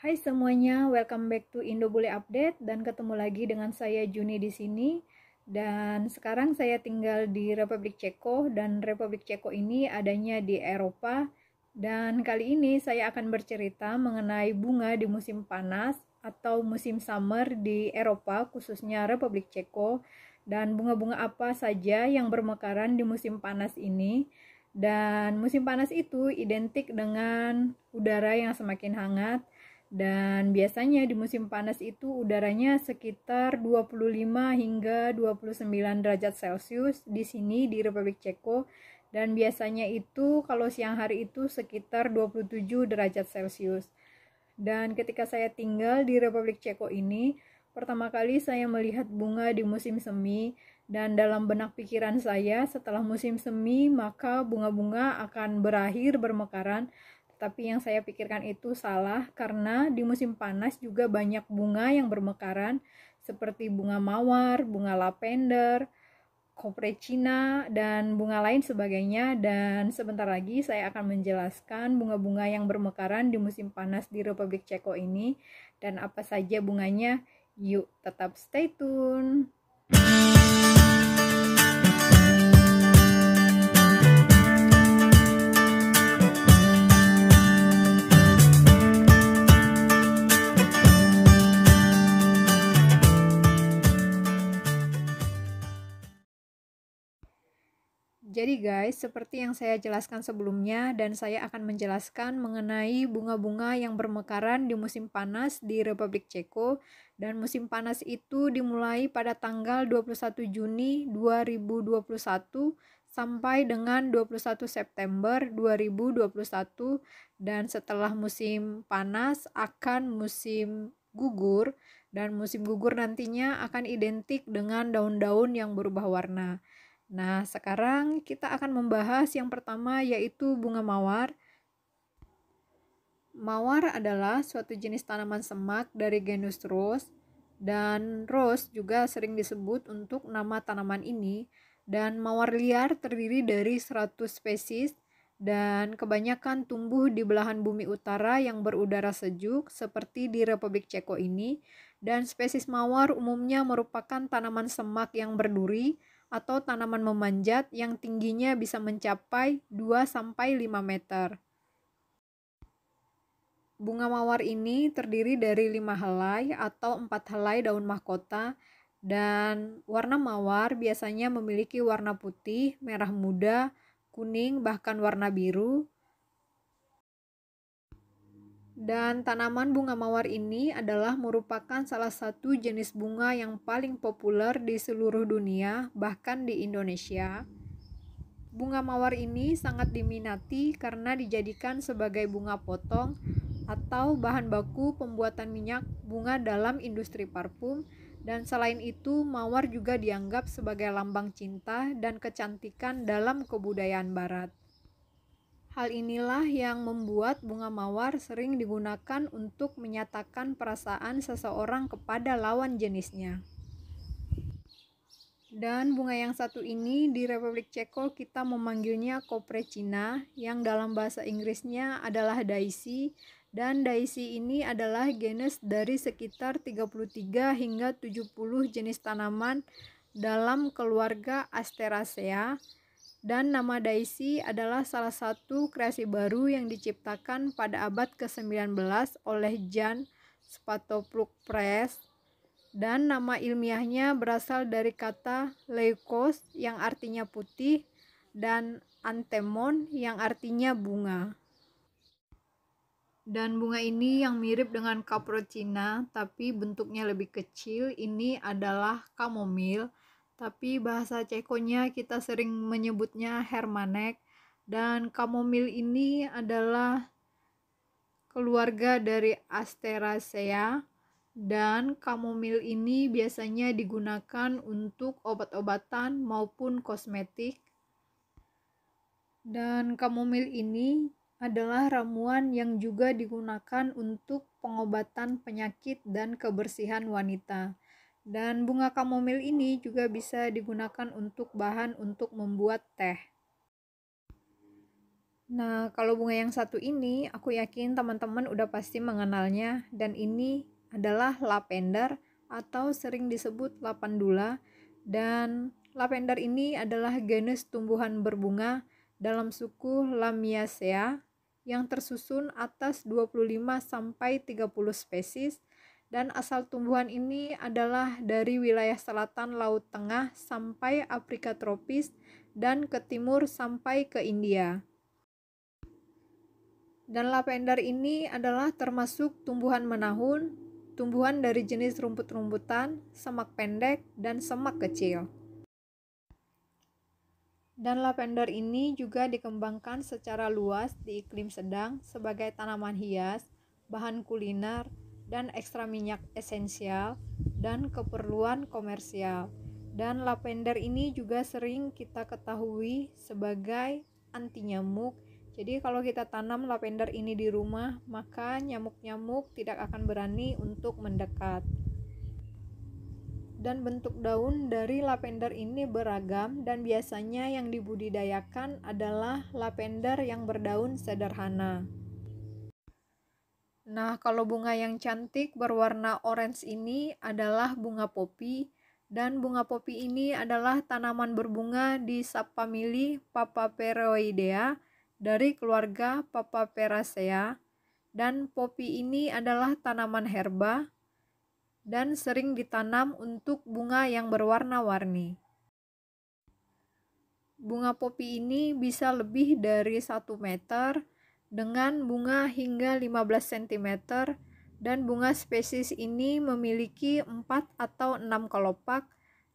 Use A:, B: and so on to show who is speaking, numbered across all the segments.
A: Hai semuanya, welcome back to Indo Bule Update dan ketemu lagi dengan saya Juni di sini. Dan sekarang saya tinggal di Republik Ceko dan Republik Ceko ini adanya di Eropa. Dan kali ini saya akan bercerita mengenai bunga di musim panas atau musim summer di Eropa, khususnya Republik Ceko dan bunga-bunga apa saja yang bermekaran di musim panas ini. Dan musim panas itu identik dengan udara yang semakin hangat dan biasanya di musim panas itu udaranya sekitar 25 hingga 29 derajat Celcius di sini di Republik Ceko dan biasanya itu kalau siang hari itu sekitar 27 derajat Celcius. Dan ketika saya tinggal di Republik Ceko ini, pertama kali saya melihat bunga di musim semi dan dalam benak pikiran saya setelah musim semi maka bunga-bunga akan berakhir bermekaran tapi yang saya pikirkan itu salah karena di musim panas juga banyak bunga yang bermekaran seperti bunga mawar, bunga lavender, China dan bunga lain sebagainya dan sebentar lagi saya akan menjelaskan bunga-bunga yang bermekaran di musim panas di Republik Ceko ini dan apa saja bunganya. Yuk, tetap stay tune. Jadi guys, seperti yang saya jelaskan sebelumnya dan saya akan menjelaskan mengenai bunga-bunga yang bermekaran di musim panas di Republik Ceko dan musim panas itu dimulai pada tanggal 21 Juni 2021 sampai dengan 21 September 2021 dan setelah musim panas akan musim gugur dan musim gugur nantinya akan identik dengan daun-daun yang berubah warna. Nah, sekarang kita akan membahas yang pertama yaitu bunga mawar. Mawar adalah suatu jenis tanaman semak dari genus Rose dan Rose juga sering disebut untuk nama tanaman ini dan mawar liar terdiri dari 100 spesies dan kebanyakan tumbuh di belahan bumi utara yang berudara sejuk seperti di Republik Ceko ini dan spesies mawar umumnya merupakan tanaman semak yang berduri atau tanaman memanjat yang tingginya bisa mencapai 2-5 meter. Bunga mawar ini terdiri dari 5 helai atau 4 helai daun mahkota dan warna mawar biasanya memiliki warna putih, merah muda, kuning, bahkan warna biru, dan tanaman bunga mawar ini adalah merupakan salah satu jenis bunga yang paling populer di seluruh dunia, bahkan di Indonesia. Bunga mawar ini sangat diminati karena dijadikan sebagai bunga potong atau bahan baku pembuatan minyak bunga dalam industri parfum dan selain itu mawar juga dianggap sebagai lambang cinta dan kecantikan dalam kebudayaan barat. Hal inilah yang membuat bunga mawar sering digunakan untuk menyatakan perasaan seseorang kepada lawan jenisnya. Dan bunga yang satu ini di Republik Ceko kita memanggilnya koprecina yang dalam bahasa Inggrisnya adalah daisy dan daisy ini adalah genus dari sekitar 33 hingga 70 jenis tanaman dalam keluarga Asteraceae dan nama Daisy adalah salah satu kreasi baru yang diciptakan pada abad ke-19 oleh Jan Spatopluk Press dan nama ilmiahnya berasal dari kata leukos yang artinya putih dan antemon yang artinya bunga. Dan bunga ini yang mirip dengan kaprocina tapi bentuknya lebih kecil ini adalah kamomil tapi bahasa Cekonya kita sering menyebutnya Hermanek dan kamomil ini adalah keluarga dari Asteraceae dan kamomil ini biasanya digunakan untuk obat-obatan maupun kosmetik dan kamomil ini adalah ramuan yang juga digunakan untuk pengobatan penyakit dan kebersihan wanita. Dan bunga kamomil ini juga bisa digunakan untuk bahan untuk membuat teh. Nah, kalau bunga yang satu ini, aku yakin teman-teman udah pasti mengenalnya dan ini adalah lavender atau sering disebut lapandula dan lavender ini adalah genus tumbuhan berbunga dalam suku Lamiaceae yang tersusun atas 25 sampai 30 spesies dan asal tumbuhan ini adalah dari wilayah selatan Laut Tengah sampai Afrika tropis dan ke timur sampai ke India. Dan lavender ini adalah termasuk tumbuhan menahun, tumbuhan dari jenis rumput-rumputan, semak pendek, dan semak kecil. Dan lavender ini juga dikembangkan secara luas di iklim sedang sebagai tanaman hias, bahan kuliner, dan ekstra minyak esensial dan keperluan komersial. Dan lavender ini juga sering kita ketahui sebagai anti nyamuk. Jadi kalau kita tanam lavender ini di rumah, maka nyamuk-nyamuk tidak akan berani untuk mendekat dan bentuk daun dari lavender ini beragam dan biasanya yang dibudidayakan adalah lavender yang berdaun sederhana. Nah, kalau bunga yang cantik berwarna orange ini adalah bunga popi dan bunga popi ini adalah tanaman berbunga di subfamili Papaperoidea dari keluarga Papaveraceae dan popi ini adalah tanaman herba dan sering ditanam untuk bunga yang berwarna-warni. Bunga popi ini bisa lebih dari 1 meter dengan bunga hingga 15 cm dan bunga spesies ini memiliki 4 atau 6 kelopak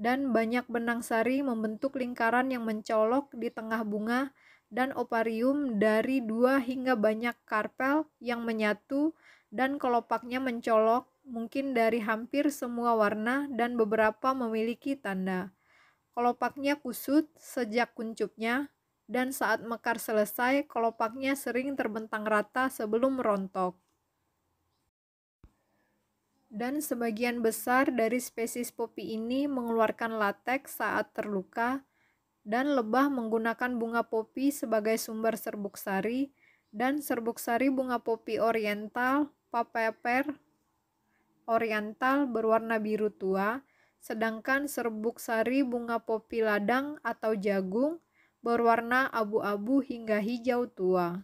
A: dan banyak benang sari membentuk lingkaran yang mencolok di tengah bunga dan oparium dari dua hingga banyak karpel yang menyatu dan kelopaknya mencolok mungkin dari hampir semua warna dan beberapa memiliki tanda. Kelopaknya kusut sejak kuncupnya dan saat mekar selesai, kelopaknya sering terbentang rata sebelum rontok. Dan sebagian besar dari spesies popi ini mengeluarkan lateks saat terluka, dan lebah menggunakan bunga popi sebagai sumber serbuk sari, dan serbuk sari bunga popi oriental, papaper oriental berwarna biru tua, sedangkan serbuk sari bunga popi ladang atau jagung berwarna abu-abu hingga hijau tua.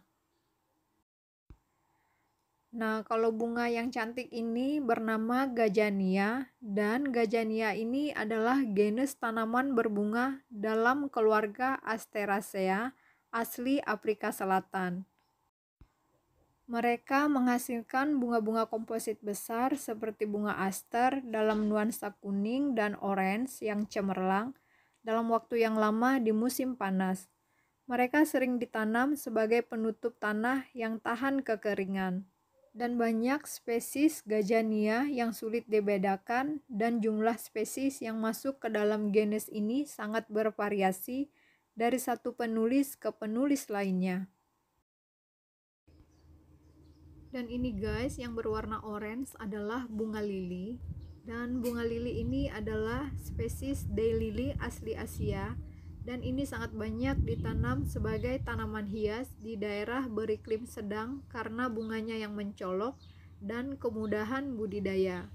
A: Nah, kalau bunga yang cantik ini bernama gajania dan gajania ini adalah genus tanaman berbunga dalam keluarga Asteraceae asli Afrika Selatan. Mereka menghasilkan bunga-bunga komposit besar seperti bunga aster dalam nuansa kuning dan orange yang cemerlang dalam waktu yang lama di musim panas. Mereka sering ditanam sebagai penutup tanah yang tahan kekeringan. Dan banyak spesies gajania yang sulit dibedakan dan jumlah spesies yang masuk ke dalam genus ini sangat bervariasi dari satu penulis ke penulis lainnya. Dan ini guys yang berwarna orange adalah bunga lili dan bunga lili ini adalah spesies daylily asli Asia dan ini sangat banyak ditanam sebagai tanaman hias di daerah beriklim sedang karena bunganya yang mencolok dan kemudahan budidaya.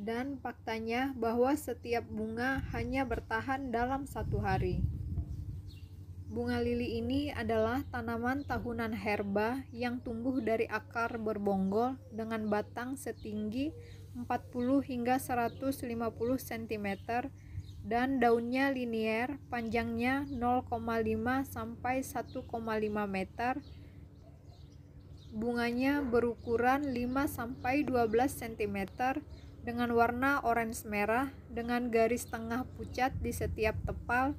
A: Dan faktanya bahwa setiap bunga hanya bertahan dalam satu hari. Bunga lili ini adalah tanaman tahunan herba yang tumbuh dari akar berbonggol dengan batang setinggi 40 hingga 150 cm dan daunnya linier, panjangnya 0,5 sampai 1,5 meter. Bunganya berukuran 5 sampai 12 cm dengan warna orange merah dengan garis tengah pucat di setiap tepal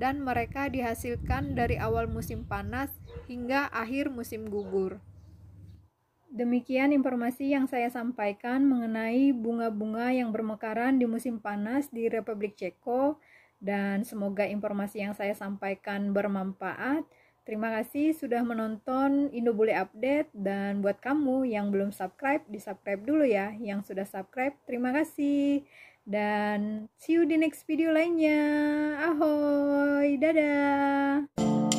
A: dan mereka dihasilkan dari awal musim panas hingga akhir musim gugur. Demikian informasi yang saya sampaikan mengenai bunga-bunga yang bermekaran di musim panas di Republik Ceko dan semoga informasi yang saya sampaikan bermanfaat. Terima kasih sudah menonton Indo Indobule Update dan buat kamu yang belum subscribe, di-subscribe dulu ya. Yang sudah subscribe, terima kasih. Dan see you di next video lainnya. Ahoy, dadah.